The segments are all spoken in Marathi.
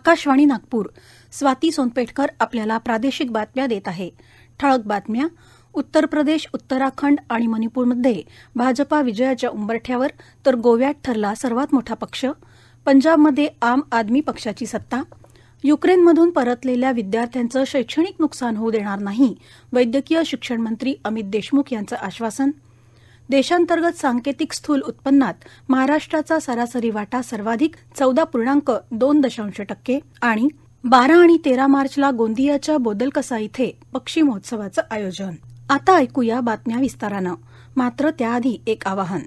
आकाशवाणी नागपूर स्वाती सोनपेठकर आपल्याला प्रादेशिक बातम्या देत आहे ठळक बातम्या उत्तर प्रदेश उत्तराखंड आणि मणिपूरमध्ये भाजपा विजयाच्या उंबरठ्यावर तर गोव्यात ठरला सर्वात मोठा पक्ष पंजाबमध्ये आम आदमी पक्षाची सत्ता युक्रेनमधून परतलेल्या विद्यार्थ्यांचं शैक्षणिक नुकसान होऊ देणार नाही वैद्यकीय शिक्षण मंत्री अमित देशमुख यांचं आश्वासन देशांतर्गत सांकेतिक स्थूल उत्पन्नात महाराष्ट्राचा सरासरी वाटा सर्वाधिक चौदा पूर्णांक दोन दशांश टक्के आणि बारा आणि तेरा मार्चला गोंदियाच्या बोदलकसा इथे पक्षी महोत्सवाचं आयोजन आता ऐकूया बातम्या विस्तारानं मात्र त्याआधी एक आवाहन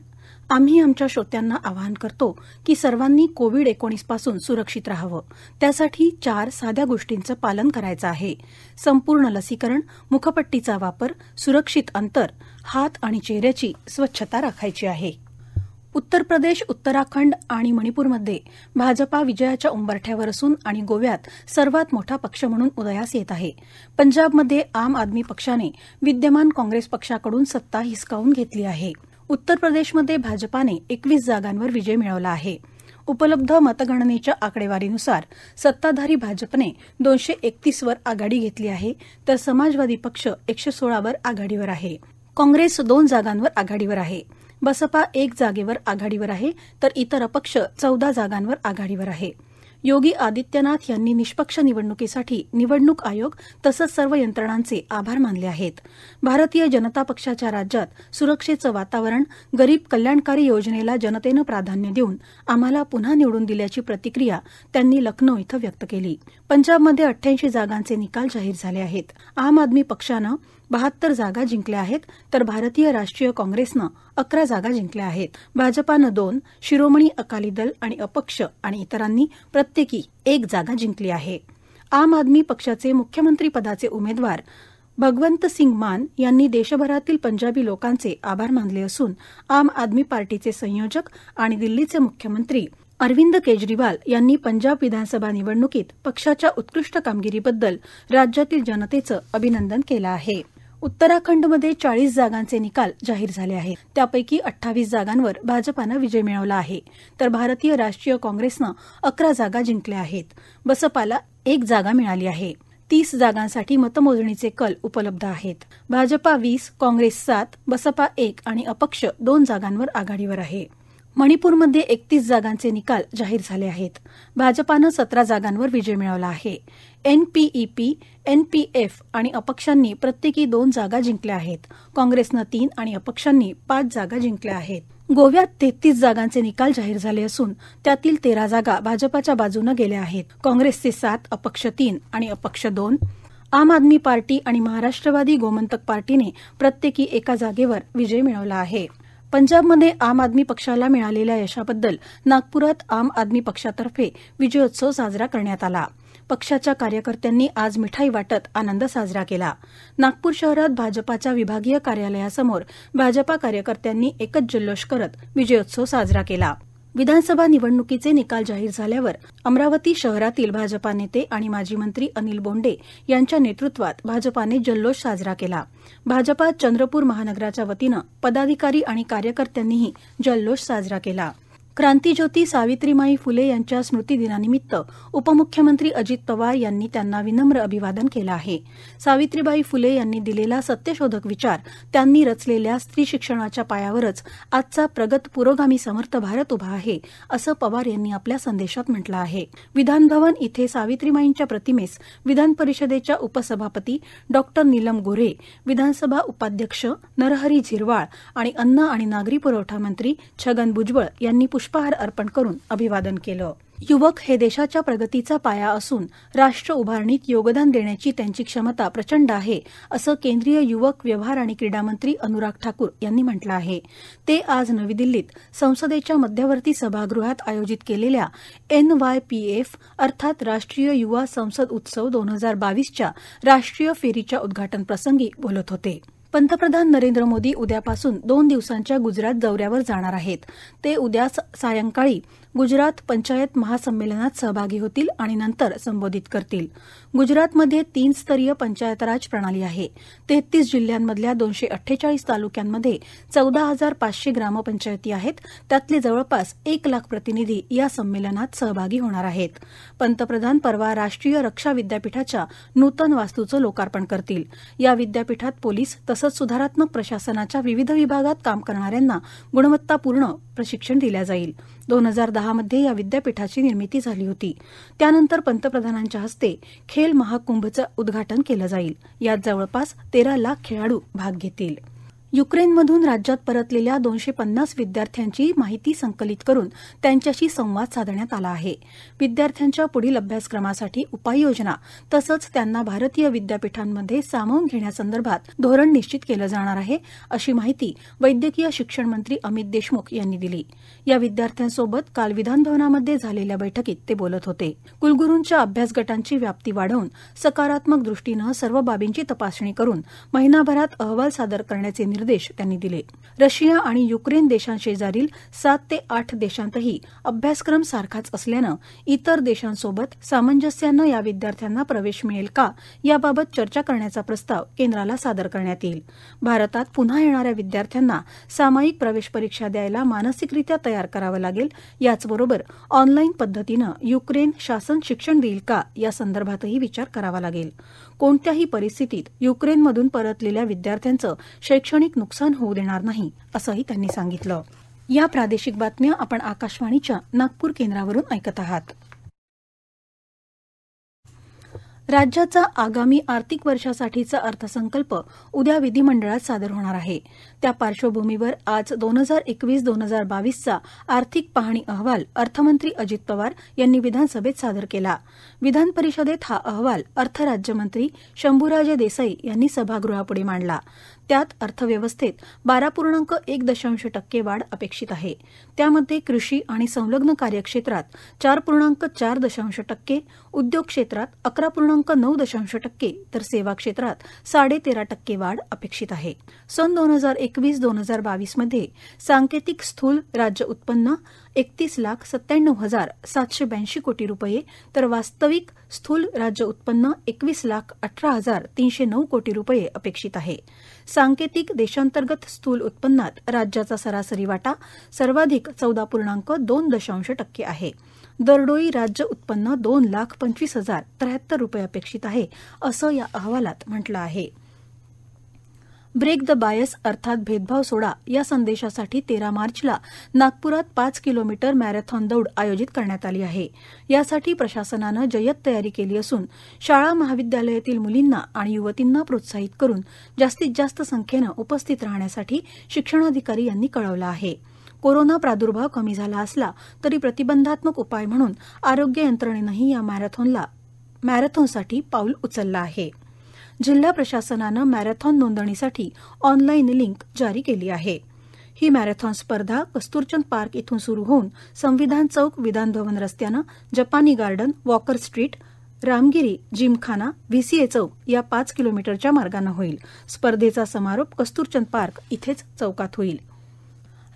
आम्ही आमच्या श्रोत्यांना आवाहन करतो की सर्वांनी कोविड एकोणीसपासून सुरक्षित राहावं त्यासाठी चार साध्या गोष्टींचं पालन करायचं आहे संपूर्ण लसीकरण मुखपट्टीचा वापर सुरक्षित अंतर हात आणि चेहऱ्याची स्वच्छता राखायची आहे उत्तर प्रदेश उत्तराखंड आणि मणिपूरमध्ये भाजपा विजयाच्या उंबरठ्यावर असून आणि गोव्यात सर्वात मोठा पक्ष म्हणून उदयास येत आहे पंजाबमध्ये आम आदमी पक्षाने विद्यमान काँग्रेस पक्षाकडून सत्ता हिसकावून घेतली आहे उत्तर प्रदेशमध्ये भाजपाने एकवीस जागांवर विजय मिळवला आहे उपलब्ध मतगणनेच्या आकडेवारीनुसार सत्ताधारी भाजपने दोनशे एकतीसवर आघाडी घेतली आहे तर समाजवादी पक्ष एकशे सोळावर आघाडीवर आहे काँग्रेस दोन जागांवर आघाडीवर आहे बसपा एक जागेवर आघाडीवर आहे तर इतर अपक्ष चौदा जागांवर आघाडीवर आहे योगी आदित्यनाथ यांनी निष्पक्ष निवडणुकीसाठी निवडणूक आयोग तसंच सर्व यंत्रणांचे आभार मानले आहेत भारतीय जनता पक्षाच्या राज्यात सुरक्षेचं वातावरण गरीब कल्याणकारी योजनेला जनतेनं प्राधान्य देऊन आम्हाला पुन्हा निवडून दिल्याची प्रतिक्रिया त्यांनी लखनौ इथं व्यक्त केली पंजाबमध्ये अठ्ठ्याऐंशी जागांचे निकाल जाहीर झाले आहेत आम आदमी पक्षानं बहात्तर जागा जिंकल्या आहेत तर भारतीय राष्ट्रीय काँग्रेसनं अकरा जागा जिंकल्या आहेत भाजपानं दोन शिरोमणी अकाली दल आणि अपक्ष आणि इतरांनी प्रत्येकी एक जागा जिंकली आहे आम आदमी पक्षाचे मुख्यमंत्रीपदाचे उमेदवार भगवंत सिंग मान यांनी देशभरातील पंजाबी लोकांचे आभार मानले असून आम आदमी पार्टीचे संयोजक आणि दिल्लीचे मुख्यमंत्री अरविंद केजरीवाल यांनी पंजाब विधानसभा निवडणुकीत पक्षाच्या उत्कृष्ट कामगिरीबद्दल राज्यातील जनतेचं अभिनंदन केलं आहे उत्तराखंडमध्ये चाळीस जागांचे निकाल जाहीर झाले आहेत त्यापैकी अठ्ठावीस जागांवर भाजपानं विजय मिळवला आहे तर भारतीय राष्ट्रीय काँग्रेसनं अकरा जागा जिंकल्या आहेत बसपाला एक जागा मिळाली आहे तीस जागांसाठी मतमोजणीचे कल उपलब्ध आहेत भाजपा वीस काँग्रेस सात बसपा एक आणि अपक्ष दोन जागांवर आघाडीवर आहे मणिपूरमध्ये एकतीस जागांचे निकाल जाहीर झाले आहेत भाजपानं सतरा जागांवर विजय मिळवला आहे एनपीईपी एनपीएफ आणि अपक्षांनी प्रत्येकी दोन जागा जिंकल्या आहेत काँग्रेसनं तीन आणि अपक्षांनी पाच जागा जिंकल्या आहेत गोव्यात तेहतीस जागांचे निकाल जाहीर झाले असून त्यातील तेरा जागा भाजपाच्या बाजूनं गेल्या आहेत काँग्रेसचे सात अपक्ष तीन आणि अपक्ष दोन आम आदमी पार्टी आणि महाराष्ट्रवादी गोमंतक पार्टीने प्रत्येकी एका जागेवर विजय मिळवला आहे पंजाबमध्ये आम आदमी पक्षाला मिळालेल्या यशाबद्दल नागपुरात आम आदमी पक्षातर्फे विजयोत्सव साजरा करण्यात आला पक्षाच्या कार्यकर्त्यांनी आज मिठाई वाटत आनंद साजरा केला नागपूर शहरात भाजपाच्या विभागीय कार्यालयासमोर भाजपा कार्यकर्त्यांनी एकच जल्लोष करत विजयोत्सव साजरा केला विधानसभा निवडणुकीचे निकाल जाहीर झाल्यावर अमरावती शहरातील भाजपा नेते आणि माजी मंत्री अनिल बोंडे यांच्या नेतृत्वात भाजपाने जल्लोष साजरा केला भाजपा चंद्रपूर महानगराच्या वतीनं पदाधिकारी आणि कार्यकर्त्यांनीही जल्लोष साजरा केला क्रांतीज्योती सावित्रीमाई फुले यांच्या स्मृतीदिनानिमित्त उपमुख्यमंत्री अजित पवार यांनी त्यांना विनम्र अभिवादन केलं आहे सावित्रीबाई फुले यांनी दिलेला सत्यशोधक विचार त्यांनी रचलेल्या स्त्री शिक्षणाच्या पायावरच आजचा प्रगत पुरोगामी समर्थ भारत उभा आहे असं पवार यांनी आपल्या संदेशात म्हटलं आहे विधानभवन इथे सावित्रीमाईंच्या प्रतिमेस विधान परिषदेच्या उपसभापती डॉक्टर नीलम गोरे विधानसभा उपाध्यक्ष नरहरी झिरवाळ आणि अन्न आणि नागरी पुरवठा मंत्री छगन भुजबळ यांनी पुष्पहार अर्पण करून अभिवादन केलं युवक हे देशाच्या प्रगतीचा पाया असून राष्ट्र उभारणीत योगदान देण्याची त्यांची क्षमता प्रचंड आहे असं केंद्रीय युवक व्यवहार आणि क्रीडा मंत्री अनुराग ठाकूर यांनी म्हटलं आहे ते आज नवी दिल्लीत संसदेच्या मध्यवर्ती सभागृहात आयोजित केलेल्या एन वाय पी एफ अर्थात राष्ट्रीय युवा संसद उत्सव दोन हजार बावीसच्या राष्ट्रीय फेरीच्या उद्घाटनप्रसंगी बोलत होते पंतप्रधान नरेंद्र मोदी उद्यापासून दोन दिवसांच्या गुजरात दौऱ्यावर जाणार आहेत ते उद्या सायंकाळी गुजरात पंचायत महासंमेलनात सहभागी होतील आणि नंतर संबोधित करतील गुजरातमध्ये तीन स्तरीय पंचायतराज प्रणाली आहे तेहतीस जिल्ह्यांमधल्या दोनशे अठ्ठेचाळीस तालुक्यांमध्ये चौदा हजार पाचशे ग्रामपंचायती आहेत त्यातले जवळपास एक लाख प्रतिनिधी या संमेलनात सहभागी होणार आहेत पंतप्रधान परवा राष्ट्रीय रक्षा विद्यापीठाच्या नूतन वास्तूचं लोकार्पण करतील या विद्यापीठात पोलीस तसंच सुधारात्मक प्रशासनाच्या विविध विभागात काम करणाऱ्यांना गुणवत्तापूर्ण प्रशिक्षण दिल्या जाईल दोन हजार दहामध्ये या विद्यापीठाची निर्मिती झाली होती त्यानंतर पंतप्रधानांच्या हस्ते खेल महाकुंभचं उद्घाटन केलं जाईल यात जवळपास तेरा लाख खेळाडू भाग घेतील युक्रेनमधून राज्यात परतलेल्या दोनशे पन्नास विद्यार्थ्यांची माहिती संकलित करून त्यांच्याशी संवाद साधण्यात आला आहे विद्यार्थ्यांच्या पुढील अभ्यासक्रमासाठी उपाययोजना तसंच त्यांना भारतीय विद्यापीठांमध्ये सामावून घेण्यासंदर्भात धोरण निश्चित केलं जाणार आहे अशी माहिती वैद्यकीय शिक्षण मंत्री अमित देशमुख यांनी दिली या विद्यार्थ्यांसोबत काल विधानभवनामध्ये झालेल्या बैठकीत ते बोलत होते कुलगुरूंच्या अभ्यास गटांची व्याप्ती वाढवून सकारात्मक दृष्टीनं सर्व बाबींची तपासणी करून महिनाभरात अहवाल सादर करण्याचे निर्देश निर्देश त्यांनी दिले रशिया आणि युक्रेन देशांशेजारील सात ते आठ देशांतही अभ्यासक्रम सारखाच असल्यानं इतर देशांसोबत सामंजस्यानं या विद्यार्थ्यांना प्रवेश मिळेल का याबाबत चर्चा करण्याचा प्रस्ताव केंद्राला सादर करण्यात येईल भारतात पुन्हा येणाऱ्या विद्यार्थ्यांना सामायिक प्रवेश परीक्षा द्यायला मानसिकरित्या तयार करावं लागेल याचबरोबर ऑनलाईन पद्धतीनं युक्रेन शासन शिक्षण देईल का या संदर्भातही विचार करावा लागेल कोणत्याही परिस्थितीत युक्रेनमधून परतलेल्या विद्यार्थ्यांचं शैक्षणिक आर्थिक नुकसान होऊ देणार नाही असंही त्यांनी सांगितलं या प्रादेशिक बातम्या आपण आकाशवाणीच्या नागपूर केंद्रावरून ऐकत आहात राज्याचा आगामी आर्थिक वर्षासाठीचा अर्थसंकल्प उद्या विधिमंडळात सादर होणार आहे त्या पार्श्वभूमीवर आज दोन हजार एकवीस दोन हजार बावीसचा आर्थिक पाहणी अहवाल अर्थमंत्री अजित पवार यांनी विधानसभेत सादर केला विधान परिषदेत हा अहवाल अर्थ राज्यमंत्री शंभूराजे देसाई यांनी सभागृहापुढे मांडला त्यात अर्थव्यवस्थेत बारा पूर्णांक एक दशांश टक्के वाढ अपेक्षित आहे त्यामध्ये कृषी आणि संलग्न कार्यक्षेत्रात चार पूर्णांक चार दशांश टक्के उद्योग क्षेत्रात अकरा पूर्णांक नऊ दशांश टक्के तर सेवा क्षेत्रात साडेतेरा टक्के वाढ अपेक्षित आहे सन दोन हजार एकवीस दोन हजार बावीसमध्ये सांकेतिक स्थूल राज्य उत्पन्न एकतीस लाख सत्त्याण्णव हजार सातशे ब्याऐंशी कोटी रुपये तर वास्तविक स्थूल राज्य उत्पन्न एकवीस लाख अठरा हजार तीनशे नऊ कोटी रुपये अपेक्षित आहे सांकेतिक देशांतर्गत स्थूल उत्पन्नात राज्याचा सरासरी वाटा सर्वाधिक चौदा पूर्णांक दोन दशांश टक्के आहे दरडोई राज्य उत्पन्न दोन लाख पंचवीस हजार त्र्याहत्तर रुपये अपेक्षित आहे असं या अहवालात म्हटलं आहे ब्रेक द बायस अर्थात भेदभाव सोडा या संदेशासाठी तेरा मार्चला नागपुरात पाच किलोमीटर मॅरेथॉन दौड आयोजित करण्यात आली आहे यासाठी प्रशासनानं जय्यत तयारी केली असून शाळा महाविद्यालयातील मुलींना आणि युवतींना प्रोत्साहित करून जास्तीत जास्त संख्येनं उपस्थित राहण्यासाठी शिक्षणाधिकारी यांनी कळवलं आहे कोरोना प्रादुर्भाव कमी झाला असला तरी प्रतिबंधात्मक उपाय म्हणून आरोग्य यंत्रणेनंही या मॅरेथॉनला मॅरेथॉनसाठी पाऊल उचललं आहे जिल्हा प्रशासनानं मॅरेथॉन नोंदणीसाठी ऑनलाईन लिंक जारी केली आहे ही मॅरेथॉन स्पर्धा कस्तुरचंद पार्क इथून सुरू होऊन संविधान चौक विधानभवन रस्त्यानं जपानी garden Walker street Ramgiri Gymkhana VCA चौक या पाच किलोमीटरच्या मार्गानं होईल स्पर्धेचा समारोप कस्तुरचंद पार्क इथेच चौकात होईल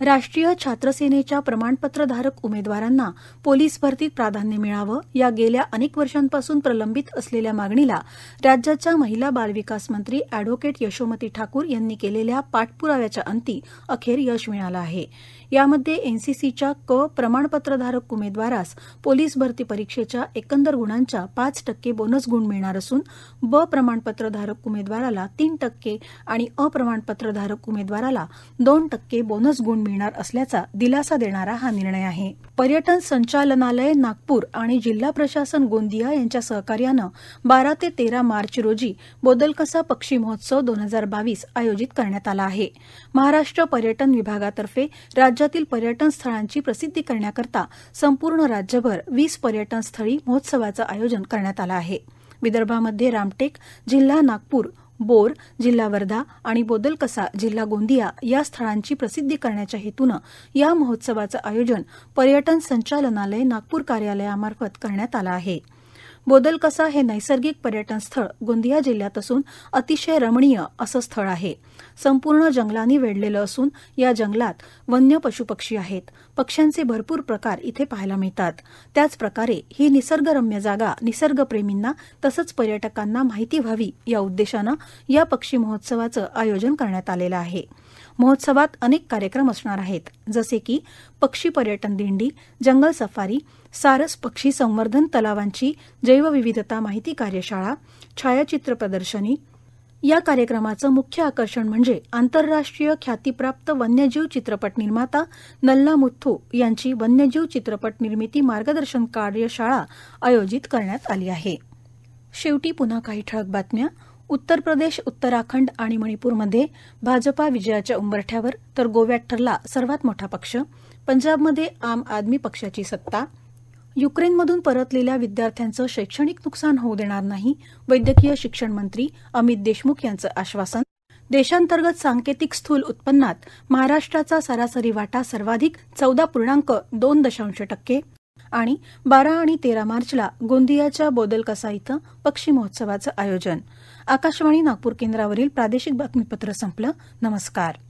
राष्ट्रीय छात्र सेनेच्या प्रमाणपत्रधारक उमेदवारांना पोलीस भरतीत प्राधान्य मिळावं या गेल्या अनेक वर्षांपासून प्रलंबित असलेल्या मागणीला राज्याच्या महिला बालविकास मंत्री अॅडव्होकेट यशोमती ठाकूर यांनी केलेल्या पाठपुराव्याच्या अंती अखेर यश मिळालं आहे यामध्ये एनसीसीच्या क प्रमाणपत्रधारक उमेदवारास पोलीस भरती परीक्षेच्या एकंदर गुणांच्या पाच टक्के बोनस गुण मिळणार असून ब प्रमाणपत्रधारक उमेदवाराला तीन टक्के आणि अप्रमाणपत्रधारक उमेदवाराला दोन टक्के बोनस गुण मिळणार असल्याचा दिलासा देणारा हा निर्णय आहे पर्यटन संचालनालय नागपूर आणि जिल्हा प्रशासन गोंदिया यांच्या सहकार्यानं बारा ते तेरा मार्च रोजी बोदलकसा पक्षी महोत्सव दोन हजार बावीस आयोजित करण्यात आला आहे महाराष्ट्र पर्यटन विभागातर्फे राज्यातील पर्यटन स्थळांची प्रसिद्धी करण्याकरता संपूर्ण राज्यभर वीस पर्यटन स्थळी महोत्सवाचं आयोजन करण्यात आलं आहे विदर्भामध्ये रामटेक जिल्हा नागपूर बोर जिल्हा वर्धा आणि बोदलकसा जिल्हा गोंदिया या स्थळांची प्रसिद्धी करण्याच्या हेतूनं या महोत्सवाचं आयोजन पर्यटन संचालनालय नागपूर कार्यालयामार्फत करण्यात आलं आहे बोदलकसा हे नैसर्गिक पर्यटन स्थळ गोंदिया जिल्ह्यात असून अतिशय रमणीय असं स्थळ आहे संपूर्ण जंगलांनी वेढलेलं असून या जंगलात वन्य पशुपक्षी आहेत पक्ष्यांचे भरपूर प्रकार इथे पाहायला मिळतात त्याचप्रकारे ही निसर्गरम्य जागा निसर्गप्रेमींना तसंच पर्यटकांना माहिती व्हावी या उद्देशानं या पक्षी महोत्सवाचं आयोजन करण्यात आलेलं आहे महोत्सवात अनेक कार्यक्रम असणार आहेत जसे की पक्षी पर्यटन दिंडी जंगल सफारी सारस पक्षी संवर्धन तलावांची जैवविविधता माहिती कार्यशाळा छायाचित्र प्रदर्शनी या कार्यक्रमाचं मुख्य आकर्षण म्हणजे आंतरराष्ट्रीय ख्यातीप्राप्त वन्यजीव चित्रपट निर्माता नल्ला मुथ्थू यांची वन्यजीव चित्रपट निर्मिती मार्गदर्शन कार्यशाळा आयोजित करण्यात आली आहे शेवटी पुन्हा काही ठळक बातम्या उत्तर प्रदेश उत्तराखंड आणि मणिपूरमध्ये भाजपा विजयाच्या उंबरठ्यावर तर गोव्यात ठरला सर्वात मोठा पक्ष पंजाबमध्ये आम आदमी पक्षाची सत्ता युक्रेनमधून परतलेल्या विद्यार्थ्यांचं शैक्षणिक नुकसान होऊ देणार नाही वैद्यकीय शिक्षण मंत्री अमित देशमुख यांचं आश्वासन देशांतर्गत सांकेतिक स्थूल उत्पन्नात महाराष्ट्राचा सरासरी वाटा सर्वाधिक चौदा पूर्णांक दोन दशांश टक्के आणि बारा आणि तेरा मार्चला गोंदियाच्या बोदलकसा इथं पक्षी महोत्सवाचं आयोजन आकाशवाणी नागपूर केंद्रावरील प्रादेशिक बातमीपत्र संपलं नमस्कार